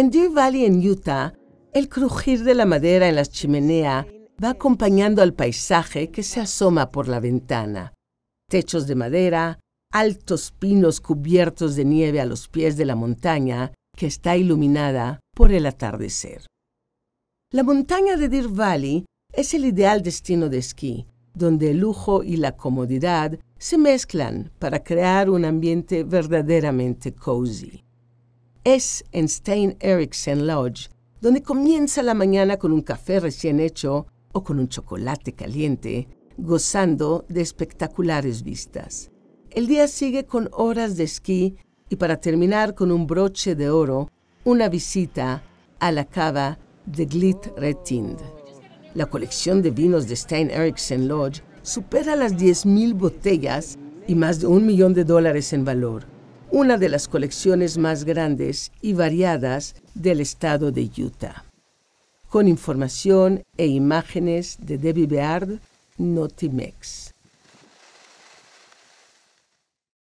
En Deer Valley, en Utah, el crujir de la madera en la chimenea va acompañando al paisaje que se asoma por la ventana. Techos de madera, altos pinos cubiertos de nieve a los pies de la montaña que está iluminada por el atardecer. La montaña de Deer Valley es el ideal destino de esquí, donde el lujo y la comodidad se mezclan para crear un ambiente verdaderamente cozy es en Stein Eriksen Lodge, donde comienza la mañana con un café recién hecho o con un chocolate caliente, gozando de espectaculares vistas. El día sigue con horas de esquí y para terminar con un broche de oro, una visita a la cava de Glit Retind. La colección de vinos de Stein Eriksen Lodge supera las 10.000 botellas y más de un millón de dólares en valor una de las colecciones más grandes y variadas del estado de Utah. Con información e imágenes de Debbie Beard, Notimex.